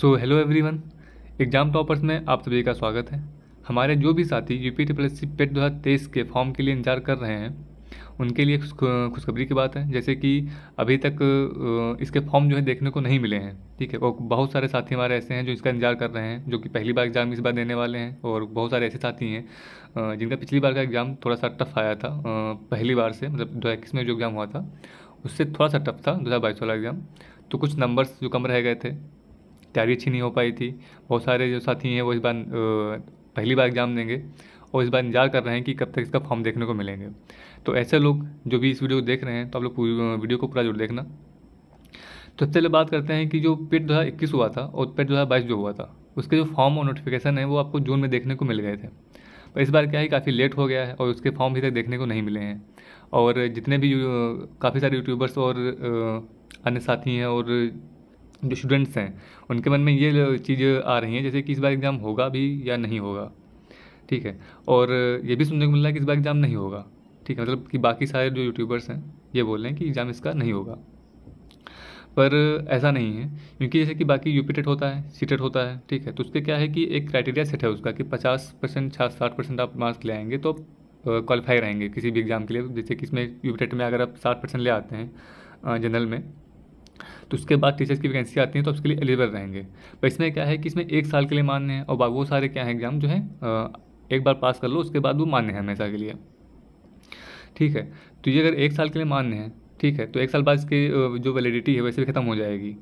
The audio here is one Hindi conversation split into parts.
सो हेलो एवरीवन एग्जाम टॉपर्स में आप सभी का स्वागत है हमारे जो भी साथी U P triple C PET दो के फॉर्म के लिए इंतजार कर रहे हैं उनके लिए खुशखबरी की बात है जैसे कि अभी तक इसके फॉर्म जो है देखने को नहीं मिले हैं ठीक है और बहुत सारे साथी हमारे ऐसे हैं जो इसका इंतजार कर रहे हैं जो कि पहली बार एग्ज़ाम इस बार देने वाले हैं और बहुत सारे ऐसे साथी हैं जिनका पिछली बार का एग्ज़ाम थोड़ा सा टफ आया था पहली बार से मतलब दो में जो एग्ज़ाम हुआ था उससे थोड़ा सा टफ था दो हज़ार बाईस वाला एग्ज़ाम तो कुछ नंबर्स जो कम रह गए थे तैयारी अच्छी नहीं हो पाई थी बहुत सारे जो साथी हैं वो इस बार पहली बार एग्ज़ाम देंगे और इस बार इंतजार कर रहे हैं कि कब तक इसका फॉर्म देखने को मिलेंगे तो ऐसे लोग जो भी इस वीडियो को देख रहे हैं तो आप लोग पूरी वीडियो को पूरा जरूर देखना तो सबसे पहले बात करते हैं कि जो पेट दो हज़ार इक्कीस हुआ था और पेट दो हज़ार बाईस जो हुआ था उसके जो फॉर्म और नोटिफिकेशन है वो आपको जून में देखने को मिल गए थे पर इस बार क्या है काफ़ी लेट हो गया है और उसके फॉर्म भी तक देखने को नहीं मिले हैं और जितने भी काफ़ी सारे यूट्यूबर्स और अन्य साथी हैं और जो स्टूडेंट्स हैं उनके मन में ये चीज़ आ रही हैं जैसे कि इस बार एग्ज़ाम होगा भी या नहीं होगा ठीक है और ये भी सुनने को मिल रहा है कि इस बार एग्ज़ाम नहीं होगा ठीक है मतलब कि बाकी सारे जो यूट्यूबर्स हैं ये बोल रहे हैं कि एग्ज़ाम इसका नहीं होगा पर ऐसा नहीं है क्योंकि जैसे कि बाकी यू टेट होता है सी टेट होता है ठीक है तो उसके क्या है कि एक क्राइटेरिया सेट है उसका कि पचास परसेंट छा साठ परसेंट आप मार्क्स ले आएंगे तो क्वालिफाई रहेंगे किसी भी एग्ज़ाम के लिए जैसे कि इसमें यू टेट में अगर आप साठ परसेंट ले आते हैं जनरल में तो उसके बाद टीचर्स की वैकेंसी आती है तो उसके लिए एलिजिबल रहेंगे पर इसमें क्या है कि इसमें एक साल के लिए मान्य है और वो सारे क्या हैं एग्ज़ाम जो है एक बार पास कर लो उसके बाद वो मान्य है हमेशा के लिए ठीक है तो ये अगर एक साल के लिए मान्य है ठीक है तो एक साल बाद इसकी जो वैलिडिटी है वैसे भी ख़त्म हो जाएगी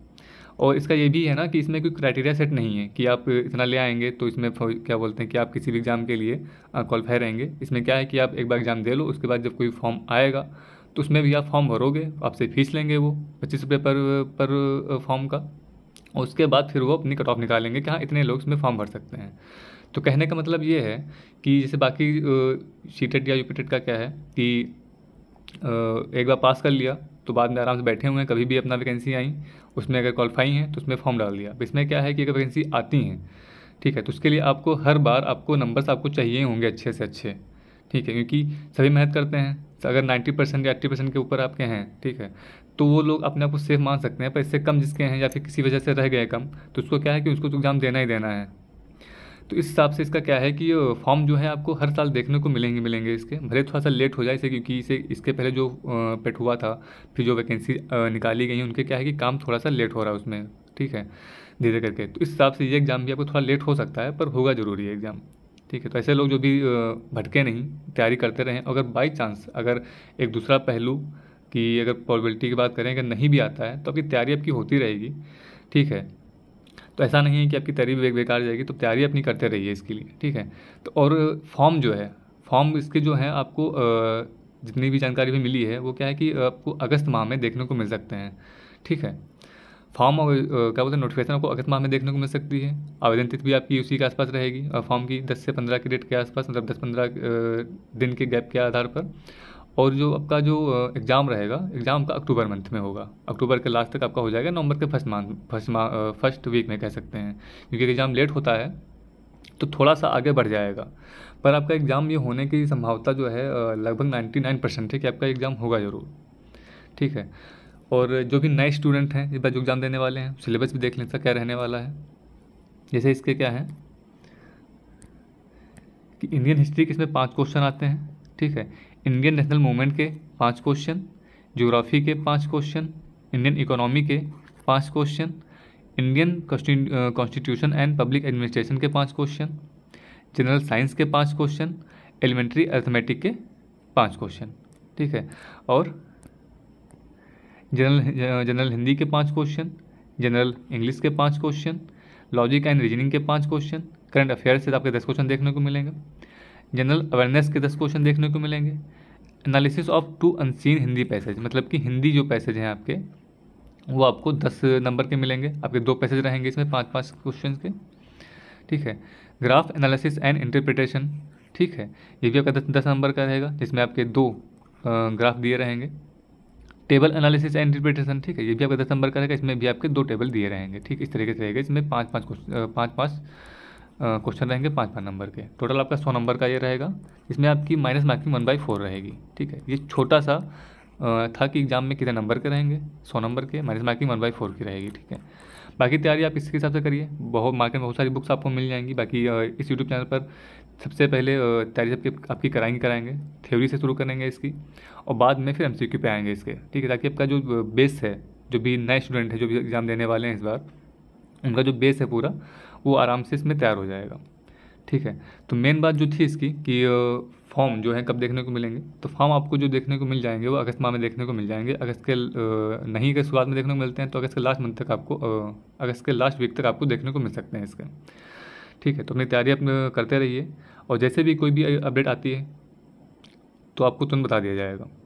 और इसका ये भी है ना कि इसमें कोई क्राइटेरिया सेट नहीं है कि आप इतना ले आएंगे तो इसमें क्या बोलते हैं कि आप किसी भी एग्ज़ाम के लिए क्वालिफाई रहेंगे इसमें क्या है कि आप एक बार एग्ज़ाम दे लो उसके बाद जब कोई फॉर्म आएगा तो उसमें भी आप फॉर्म भरोगे आपसे फीस लेंगे वो पच्चीस रुपये पर पर फॉर्म का और उसके बाद फिर वो अपनी कट ऑफ निकालेंगे कि हाँ इतने लोग उसमें फॉर्म भर सकते हैं तो कहने का मतलब ये है कि जैसे बाकी सीटेट e या यूपीटेट e का क्या है कि एक बार पास कर लिया तो बाद में आराम से बैठे हुए हैं कभी भी अपना वैकेंसी आई उसमें अगर क्वालिफाई हैं तो उसमें फॉर्म डाल दिया इसमें क्या है कि अगर वैकेंसी आती हैं ठीक है तो उसके लिए आपको हर बार आपको नंबर्स आपको चाहिए होंगे अच्छे से अच्छे ठीक है क्योंकि सभी मेहनत करते हैं तो अगर 90 परसेंट या एट्टी परसेंट के ऊपर आपके हैं ठीक है तो वो लोग अपने आप को सेफ मान सकते हैं पर इससे कम जिसके हैं या फिर किसी वजह से रह गए कम तो उसको क्या है कि उसको तो एग्ज़ाम देना ही देना है तो इस हिसाब से इसका क्या है कि फॉर्म जो है आपको हर साल देखने को मिलेंगे मिलेंगे इसके भले थोड़ा सा लेट हो जाए इसे क्योंकि इसे इसके पहले जो पेट हुआ था फिर जो वैकेंसी निकाली गई उनके क्या है कि काम थोड़ा सा लेट हो रहा है उसमें ठीक है धीरे करके तो इस हिसाब से ये एग्ज़ाम भी आपको थोड़ा लेट हो सकता है पर होगा ज़रूरी है एग्ज़ाम ठीक है तो ऐसे लोग जो भी भटके नहीं तैयारी करते रहें अगर बाई चांस अगर एक दूसरा पहलू कि अगर प्रॉबिलिटी की बात करें अगर नहीं भी आता है तो आपकी तैयारी आपकी होती रहेगी ठीक है तो ऐसा नहीं है कि आपकी तैयारी बेक बेकार जाएगी तो तैयारी अपनी करते रहिए इसके लिए ठीक है तो और फॉर्म जो है फॉर्म इसके जो है आपको जितनी भी जानकारी भी मिली है वो क्या है कि आपको अगस्त माह में देखने को मिल सकते हैं ठीक है फॉर्म और क्या बोलते हैं नोटिफिकेशन आपको अगस्त माह में देखने को मिल सकती है आवेदन तिथि भी आपकी उसी के आसपास रहेगी और फॉर्म की दस से पंद्रह की डेट के आसपास मतलब दस पंद्रह दिन के गैप के आधार पर और जो आपका जो एग्ज़ाम रहेगा एग्ज़ाम का अक्टूबर मंथ में होगा अक्टूबर के लास्ट तक आपका हो जाएगा नवंबर के first month first first week में कह सकते हैं क्योंकि एग्ज़ाम लेट होता है तो थोड़ा सा आगे बढ़ जाएगा पर आपका एग्ज़ाम ये होने की संभावता जो है लगभग नाइन्टी परसेंट है कि आपका एग्ज़ाम होगा ज़रूर ठीक है और जो भी नए स्टूडेंट हैं इस बार एग्ज़ाम देने वाले हैं सिलेबस भी देख लें क्या रहने वाला है जैसे इसके क्या है कि इंडियन हिस्ट्री के इसमें पाँच क्वेश्चन आते हैं ठीक है इंडियन नेशनल मूवमेंट के पाँच क्वेश्चन ज्योग्राफी के पाँच क्वेश्चन इंडियन इकोनॉमी के पाँच question Indian constitution and public administration के पाँच क्वेश्चन जनरल साइंस के पाँच क्वेश्चन एलिमेंट्री अर्थमेटिक के पाँच क्वेश्चन ठीक है और जनरल जनरल हिंदी के पाँच क्वेश्चन जनरल इंग्लिश के पाँच क्वेश्चन लॉजिक एंड रीजनिंग के पाँच क्वेश्चन करंट अफेयर्स से तो आपके दस क्वेश्चन देखने को मिलेंगे जनरल अवेयरनेस के दस क्वेश्चन देखने को मिलेंगे analysis of two unseen Hindi passage मतलब कि हिंदी जो पैसेज हैं आपके वो आपको दस नंबर के मिलेंगे आपके दो पैसेज रहेंगे इसमें पाँच पाँच क्वेश्चन के ठीक है ग्राफ एनालिसिस एंड इंटरप्रिटेशन ठीक है ये भी आपका दस दस नंबर का रहेगा जिसमें आपके दो ग्राफ दिए रहेंगे टेबल एनालिसिस एंड इंटरप्रिटेशन ठीक है ये भी आपका दस नंबर का रहेगा इसमें भी आपके दो टेबल दिए रहेंगे ठीक इस तरीके से रहेगा इसमें पाँच पाँच पाँच पाँच क्वेश्चन रहेंगे पाँच पाँच नंबर के टोटल आपका सौ नंबर का ये रहेगा इसमें आपकी minus marking one by four रहेगी ठीक है ये छोटा सा था कि एग्ज़ाम में कितने नंबर के रहेंगे सौ नंबर के minus marking one by four की रहेगी ठीक है बाकी तैयारी आप इसके हिसाब से करिए बहुत मार्केट में बहुत सारी बुक्स आपको मिल जाएंगी बाकी इस यूट्यूब चैनल पर सबसे पहले तैयारी आपकी आपकी कराएंगे कराएंगे थ्योरी से शुरू करेंगे इसकी और बाद में फिर एम सी क्यू पे आएंगे इसके ठीक है ताकि आपका जो बेस है जो भी नए स्टूडेंट है जो भी एग्ज़ाम देने वाले हैं इस बार उनका जो बेस है पूरा वो आराम से इसमें तैयार हो जाएगा ठीक है तो मेन बात जो थी इसकी कि फॉर्म जो है कब देखने को मिलेंगे तो फॉर्म आपको जो देखने को मिल जाएंगे वो अगस्त माह में देखने को मिल जाएंगे अगस्त के नहीं के शुरुआत में देखने को मिलते हैं तो अगस्त के लास्ट मंथ तक आपको अगस्त के लास्ट वीक तक आपको देखने को मिल सकते हैं इसके ठीक है तो अपनी तैयारी अपने करते रहिए और जैसे भी कोई भी अपडेट आती है तो आपको तुरंत बता दिया जाएगा